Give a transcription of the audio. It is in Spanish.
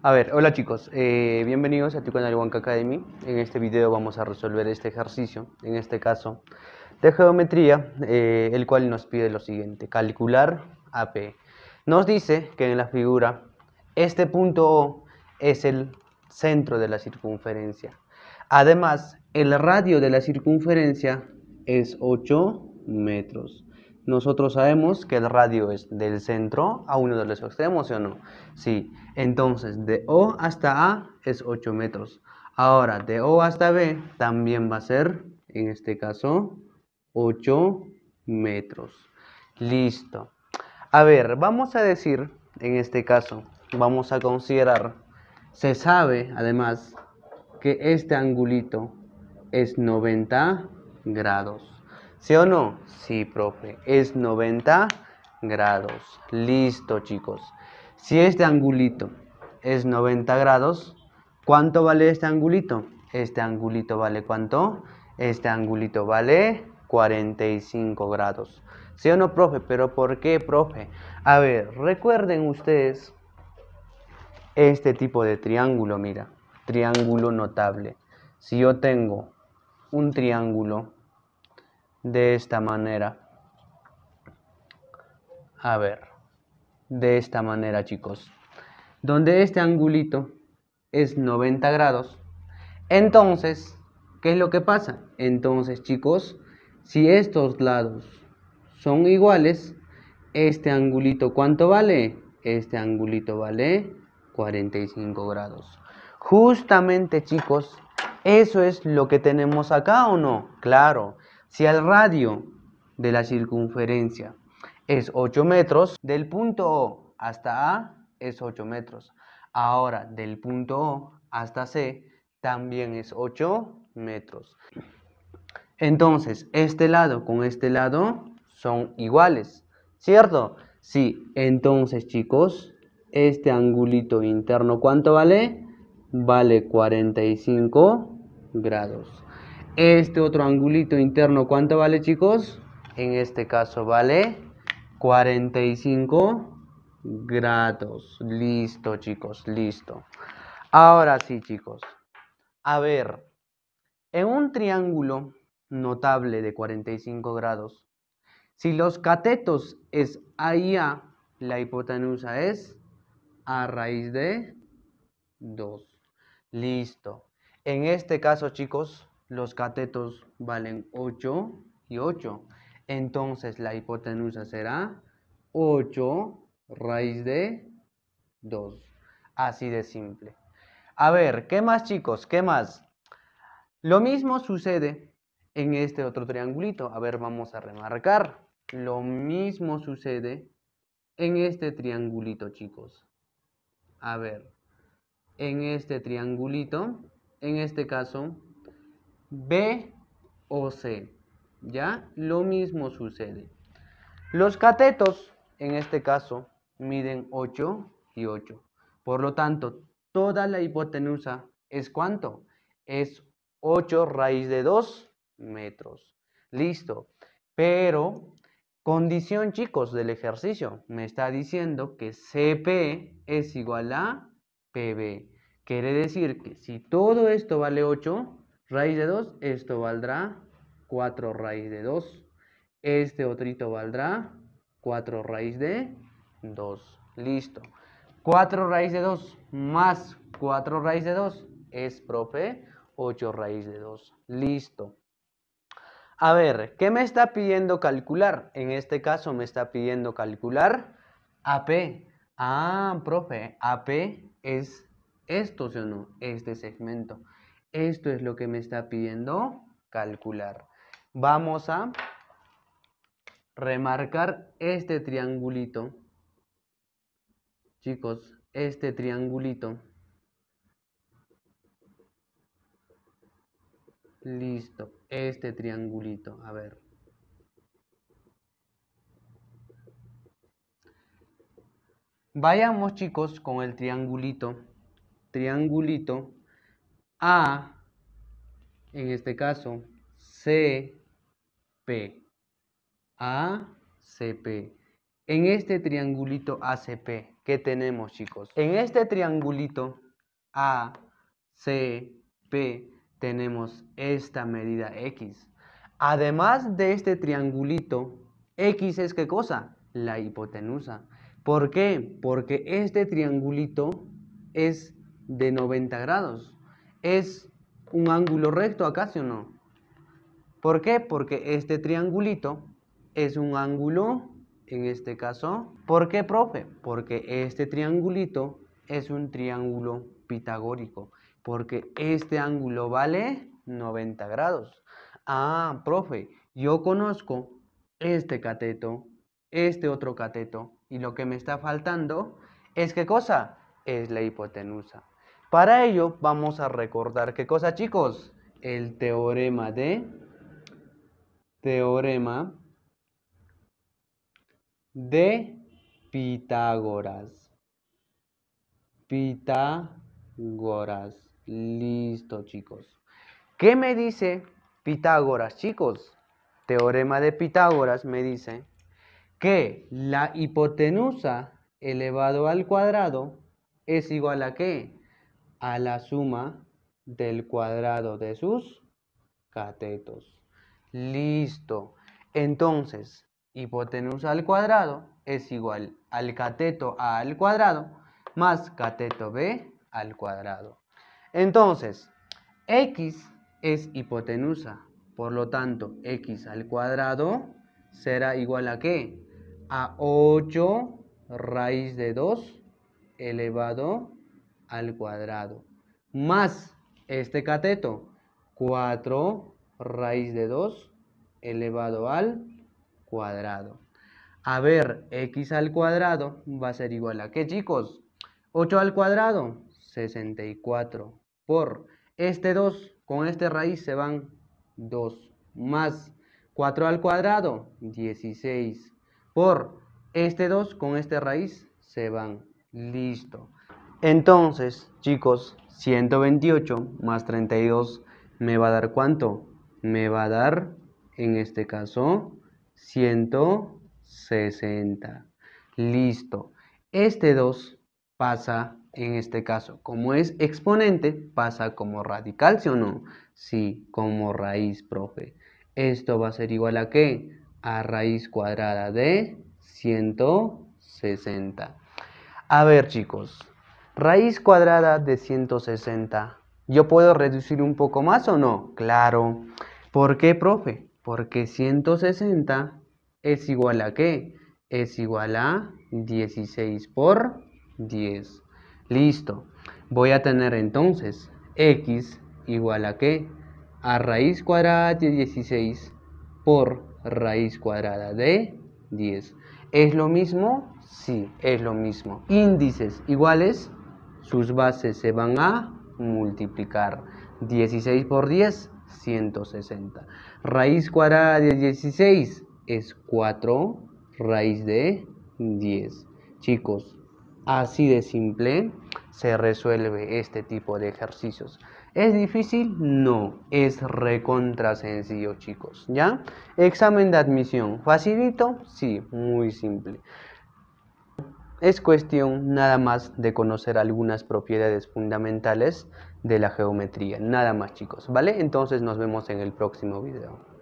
A ver, hola chicos, eh, bienvenidos a tu canal Academy. En este video vamos a resolver este ejercicio, en este caso de geometría, eh, el cual nos pide lo siguiente, calcular AP. Nos dice que en la figura este punto O es el centro de la circunferencia. Además, el radio de la circunferencia es 8 metros. Nosotros sabemos que el radio es del centro a uno de los extremos, o no? Sí. Entonces, de O hasta A es 8 metros. Ahora, de O hasta B también va a ser, en este caso, 8 metros. Listo. A ver, vamos a decir, en este caso, vamos a considerar, se sabe además que este angulito es 90 grados. ¿Sí o no? Sí, profe. Es 90 grados. Listo, chicos. Si este angulito es 90 grados, ¿cuánto vale este angulito? Este angulito vale cuánto? Este angulito vale 45 grados. ¿Sí o no, profe? ¿Pero por qué, profe? A ver, recuerden ustedes este tipo de triángulo, mira. Triángulo notable. Si yo tengo un triángulo de esta manera. A ver, de esta manera chicos. Donde este angulito es 90 grados. Entonces, ¿qué es lo que pasa? Entonces chicos, si estos lados son iguales, este angulito ¿cuánto vale? Este angulito vale 45 grados. Justamente chicos, eso es lo que tenemos acá o no? Claro, si el radio de la circunferencia es 8 metros, del punto O hasta A es 8 metros. Ahora, del punto O hasta C también es 8 metros. Entonces, este lado con este lado son iguales, ¿cierto? Sí, entonces chicos, este angulito interno, ¿cuánto vale? Vale 45 grados. Este otro angulito interno, ¿cuánto vale chicos? En este caso vale 45 grados. Listo chicos, listo. Ahora sí chicos. A ver, en un triángulo notable de 45 grados, si los catetos es A y A, la hipotenusa es A raíz de 2. Listo. En este caso, chicos, los catetos valen 8 y 8. Entonces la hipotenusa será 8 raíz de 2. Así de simple. A ver, ¿qué más chicos? ¿Qué más? Lo mismo sucede en este otro triangulito. A ver, vamos a remarcar. Lo mismo sucede en este triangulito, chicos. A ver, en este triangulito, en este caso, B o C. ¿Ya? Lo mismo sucede. Los catetos, en este caso, miden 8 y 8. Por lo tanto, toda la hipotenusa es cuánto? Es 8 raíz de 2 metros. Listo. Pero, condición chicos del ejercicio, me está diciendo que CP es igual a PB. Quiere decir que si todo esto vale 8, Raíz de 2, esto valdrá 4 raíz de 2. Este otro valdrá 4 raíz de 2. Listo. 4 raíz de 2 más 4 raíz de 2 es, profe, 8 raíz de 2. Listo. A ver, ¿qué me está pidiendo calcular? En este caso me está pidiendo calcular AP. Ah, profe, AP es esto, ¿sí o no? Este segmento. Esto es lo que me está pidiendo calcular. Vamos a remarcar este triangulito. Chicos, este triangulito. Listo, este triangulito, a ver. Vayamos chicos con el triangulito. Triangulito a, en este caso, C, P. A, C, P. En este triangulito ACP, ¿qué tenemos, chicos? En este triangulito A P tenemos esta medida X. Además de este triangulito, X es qué cosa? La hipotenusa. ¿Por qué? Porque este triangulito es de 90 grados es un ángulo recto acá, ¿sí o no? ¿Por qué? Porque este triangulito es un ángulo, en este caso, ¿por qué, profe? Porque este triangulito es un triángulo pitagórico, porque este ángulo vale 90 grados. Ah, profe, yo conozco este cateto, este otro cateto, y lo que me está faltando es qué cosa? Es la hipotenusa. Para ello vamos a recordar qué cosa, chicos? El teorema de teorema de Pitágoras. Pitágoras. Listo, chicos. ¿Qué me dice Pitágoras, chicos? Teorema de Pitágoras me dice que la hipotenusa elevado al cuadrado es igual a qué? a la suma del cuadrado de sus catetos. Listo. Entonces, hipotenusa al cuadrado es igual al cateto A al cuadrado más cateto B al cuadrado. Entonces, X es hipotenusa. Por lo tanto, X al cuadrado será igual a qué? A 8 raíz de 2 elevado al cuadrado. Más este cateto, 4 raíz de 2 elevado al cuadrado. A ver, x al cuadrado va a ser igual a que chicos? 8 al cuadrado, 64 por este 2, con este raíz se van 2, más 4 al cuadrado, 16, por este 2, con este raíz se van, listo. Entonces, chicos, 128 más 32 me va a dar cuánto? Me va a dar, en este caso, 160. Listo. Este 2 pasa, en este caso, como es exponente, pasa como radical, ¿sí o no? Sí, como raíz, profe. Esto va a ser igual a qué? A raíz cuadrada de 160. A ver, chicos, Raíz cuadrada de 160. ¿Yo puedo reducir un poco más o no? Claro. ¿Por qué, profe? Porque 160 es igual a qué? Es igual a 16 por 10. Listo. Voy a tener entonces x igual a qué? A raíz cuadrada de 16 por raíz cuadrada de 10. ¿Es lo mismo? Sí, es lo mismo. Índices iguales sus bases se van a multiplicar. 16 por 10, 160. Raíz cuadrada de 16 es 4 raíz de 10. Chicos, así de simple se resuelve este tipo de ejercicios. ¿Es difícil? No, es recontra sencillo, chicos, ¿ya? Examen de admisión, facilito, sí, muy simple. Es cuestión nada más de conocer algunas propiedades fundamentales de la geometría. Nada más chicos, ¿vale? Entonces nos vemos en el próximo video.